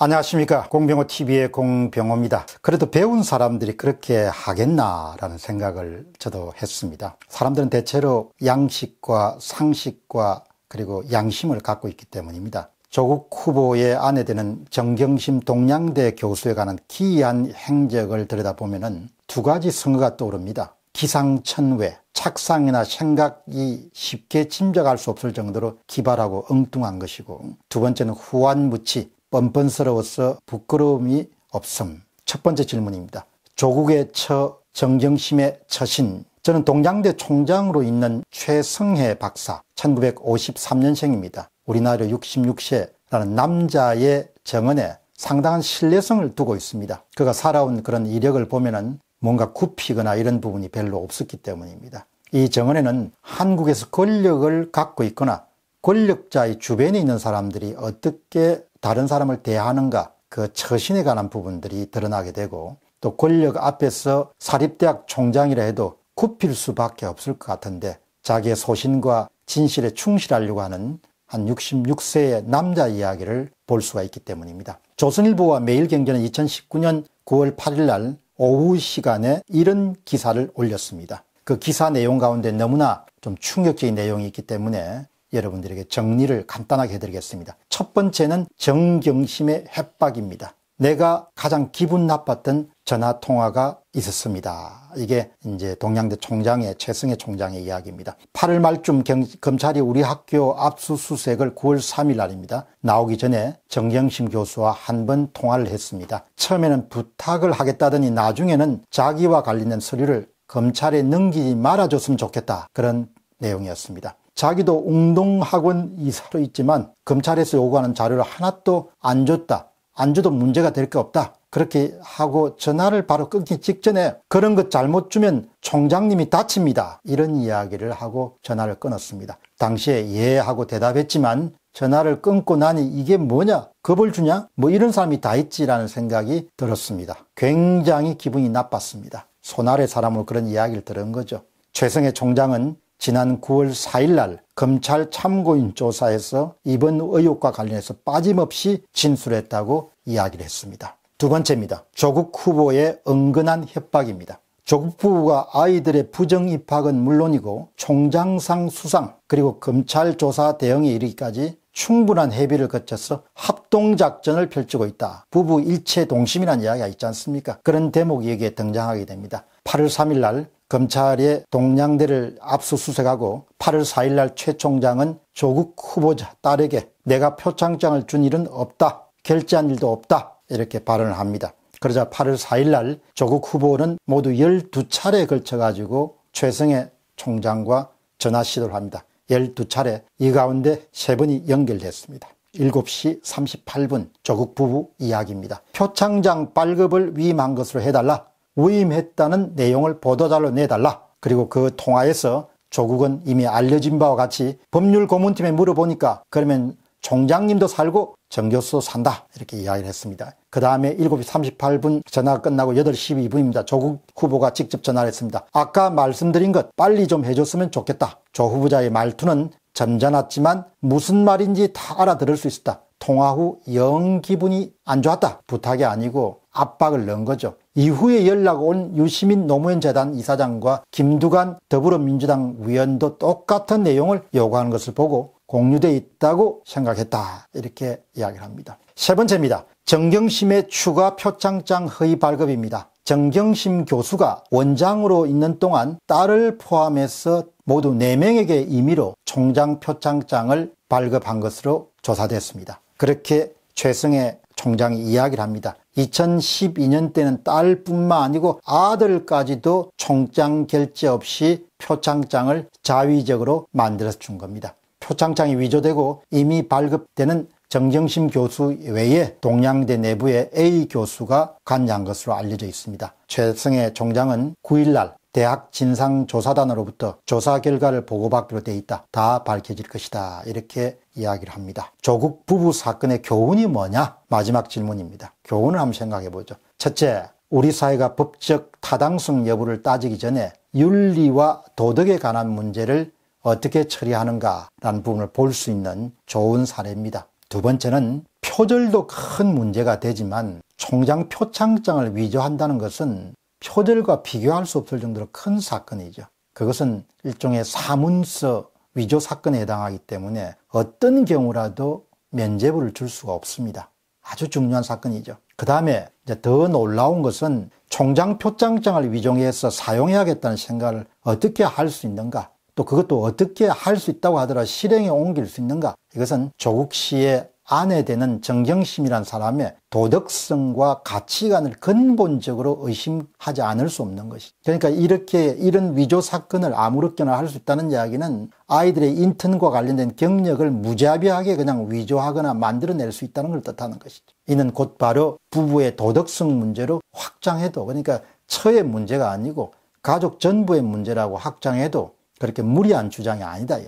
안녕하십니까 공병호 TV의 공병호입니다. 그래도 배운 사람들이 그렇게 하겠나라는 생각을 저도 했습니다. 사람들은 대체로 양식과 상식과 그리고 양심을 갖고 있기 때문입니다. 조국 후보의 아내 되는 정경심 동양대 교수에 관한 기이한 행적을 들여다보면 두 가지 선거가 떠오릅니다. 기상천외, 착상이나 생각이 쉽게 짐작할 수 없을 정도로 기발하고 엉뚱한 것이고 두 번째는 후한무치, 뻔뻔스러워서 부끄러움이 없음. 첫 번째 질문입니다. 조국의 처, 정경심의 처신. 저는 동양대 총장으로 있는 최성혜 박사, 1953년생입니다. 우리나라 66세라는 남자의 정언에 상당한 신뢰성을 두고 있습니다. 그가 살아온 그런 이력을 보면은 뭔가 굽히거나 이런 부분이 별로 없었기 때문입니다. 이 정언에는 한국에서 권력을 갖고 있거나 권력자의 주변에 있는 사람들이 어떻게 다른 사람을 대하는가 그 처신에 관한 부분들이 드러나게 되고 또 권력 앞에서 사립대학 총장이라 해도 굽힐 수밖에 없을 것 같은데 자기의 소신과 진실에 충실하려고 하는 한 66세의 남자 이야기를 볼 수가 있기 때문입니다. 조선일보와 매일경제는 2019년 9월 8일 날 오후 시간에 이런 기사를 올렸습니다. 그 기사 내용 가운데 너무나 좀 충격적인 내용이 있기 때문에 여러분들에게 정리를 간단하게 해드리겠습니다. 첫 번째는 정경심의 협박입니다. 내가 가장 기분 나빴던 전화 통화가 있었습니다. 이게 이제 동양대 총장의 최승혜 총장의 이야기입니다. 8월 말쯤 경, 검찰이 우리 학교 압수수색을 9월 3일 날입니다. 나오기 전에 정경심 교수와 한 번 통화를 했습니다. 처음에는 부탁을 하겠다더니 나중에는 자기와 관련된 서류를 검찰에 넘기지 말아줬으면 좋겠다 그런 내용이었습니다. 자기도 웅동학원 이사로 있지만 검찰에서 요구하는 자료를 하나도 안 줬다. 안 줘도 문제가 될 게 없다. 그렇게 하고 전화를 바로 끊기 직전에 그런 것 잘못 주면 총장님이 다칩니다. 이런 이야기를 하고 전화를 끊었습니다. 당시에 예 하고 대답했지만 전화를 끊고 나니 이게 뭐냐? 겁을 주냐? 뭐 이런 사람이 다 있지라는 생각이 들었습니다. 굉장히 기분이 나빴습니다. 소나래 사람으로 그런 이야기를 들은 거죠. 최성의 총장은 지난 9월 4일 날 검찰 참고인 조사에서 이번 의혹과 관련해서 빠짐없이 진술했다고 이야기를 했습니다. 두 번째입니다. 조국 후보의 은근한 협박입니다. 조국 부부가 아이들의 부정 입학은 물론이고 총장상 수상 그리고 검찰 조사 대응에 이르기까지 충분한 협의를 거쳐서 합동작전을 펼치고 있다. 부부 일체 동심이라는 이야기가 있지 않습니까? 그런 대목이 여기에 등장하게 됩니다. 8월 3일 날 검찰의 동양대를 압수수색하고 8월 4일 날 최 총장은 조국 후보자 딸에게 내가 표창장을 준 일은 없다. 결제한 일도 없다. 이렇게 발언을 합니다. 그러자 8월 4일 날 조국 후보는 모두 12차례에 걸쳐 가지고 최승의 총장과 전화 시도를 합니다. 12차례 이 가운데 3번이 연결됐습니다. 7시 38분 조국 부부 이야기입니다. 표창장 발급을 위임한 것으로 해달라 위임했다는 내용을 보도자료 내달라. 그리고 그 통화에서 조국은 이미 알려진 바와 같이 법률 고문팀에 물어보니까 그러면 총장님도 살고 정 교수도 산다 이렇게 이야기를 했습니다. 그 다음에 7시 38분 전화가 끝나고 8시 12분입니다. 조국 후보가 직접 전화를 했습니다. 아까 말씀드린 것 빨리 좀 해줬으면 좋겠다. 조 후보자의 말투는 점잖았지만 무슨 말인지 다 알아들을 수 있었다. 통화 후 영 기분이 안 좋았다. 부탁이 아니고 압박을 넣은 거죠. 이후에 연락 온 유시민 노무현 재단 이사장과 김두관 더불어민주당 위원도 똑같은 내용을 요구하는 것을 보고 공유돼 있다고 생각했다. 이렇게 이야기를 합니다. 세 번째입니다. 정경심의 추가 표창장 허위 발급입니다. 정경심 교수가 원장으로 있는 동안 딸을 포함해서 모두 4명에게 임의로 총장 표창장을 발급한 것으로 조사됐습니다. 그렇게 최승의 총장이 이야기를 합니다. 2012년 때는 딸뿐만 아니고 아들까지도 총장 결제 없이 표창장을 자위적으로 만들어 준 겁니다. 표창장이 위조되고 이미 발급되는 정정심 교수 외에 동양대 내부의 A 교수가 관여한 것으로 알려져 있습니다. 최승혜 총장은 9일날 대학 진상조사단으로부터 조사 결과를 보고받기로 돼 있다. 다 밝혀질 것이다. 이렇게 이야기를 합니다. 조국 부부 사건의 교훈이 뭐냐? 마지막 질문입니다. 교훈을 한번 생각해 보죠. 첫째, 우리 사회가 법적 타당성 여부를 따지기 전에 윤리와 도덕에 관한 문제를 어떻게 처리하는가라는 부분을 볼 수 있는 좋은 사례입니다. 두 번째는 표절도 큰 문제가 되지만 총장 표창장을 위조한다는 것은 표들과 비교할 수 없을 정도로 큰 사건이죠. 그것은 일종의 사문서 위조 사건에 해당하기 때문에 어떤 경우라도 면죄부를 줄 수가 없습니다. 아주 중요한 사건이죠. 그 다음에 이제 더 놀라운 것은 총장 표창장을 위정해서 사용해야겠다는 생각을 어떻게 할 수 있는가? 또 그것도 어떻게 할 수 있다고 하더라 실행에 옮길 수 있는가? 이것은 조국 씨의 아내 되는 정경심이란 사람의 도덕성과 가치관을 근본적으로 의심하지 않을 수 없는 것이. 그러니까 이렇게 이런 위조 사건을 아무렇게나 할 수 있다는 이야기는 아이들의 인턴과 관련된 경력을 무자비하게 그냥 위조하거나 만들어낼 수 있다는 걸 뜻하는 것이죠. 이는 곧바로 부부의 도덕성 문제로 확장해도 그러니까 처의 문제가 아니고 가족 전부의 문제라고 확장해도 그렇게 무리한 주장이 아니다.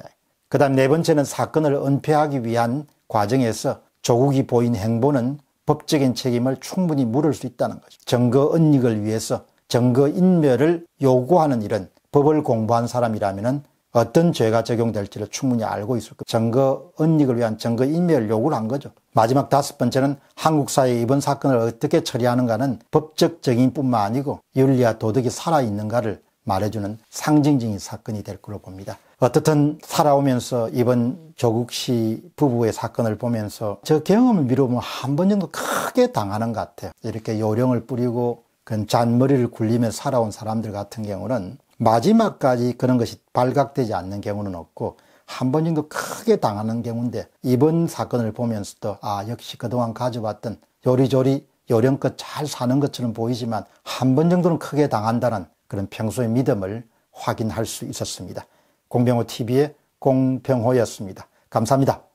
그 다음 네 번째는 사건을 은폐하기 위한 과정에서 조국이 보인 행보는 법적인 책임을 충분히 물을 수 있다는 거죠. 정거 은닉을 위해서 정거 인멸을 요구하는 일은 법을 공부한 사람이라면 어떤 죄가 적용될지를 충분히 알고 있을 겁니다. 정거 은닉을 위한 정거 인멸 요구를 한 거죠. 마지막 다섯 번째는 한국 사회의 이번 사건을 어떻게 처리하는가는 법적 적인 뿐만 아니고 윤리와 도덕이 살아있는가를 말해주는 상징적인 사건이 될 걸로 봅니다. 어떻든 살아오면서 이번 조국 씨 부부의 사건을 보면서 저 경험을 미루면 한 번 정도 크게 당하는 것 같아요. 이렇게 요령을 뿌리고 잔머리를 굴리며 살아온 사람들 같은 경우는 마지막까지 그런 것이 발각되지 않는 경우는 없고 한 번 정도 크게 당하는 경우인데 이번 사건을 보면서도 아 역시 그동안 가져왔던 요리조리 요령껏 잘 사는 것처럼 보이지만 한 번 정도는 크게 당한다는 그런 평소의 믿음을 확인할 수 있었습니다. 공병호 TV의 공병호였습니다. 감사합니다.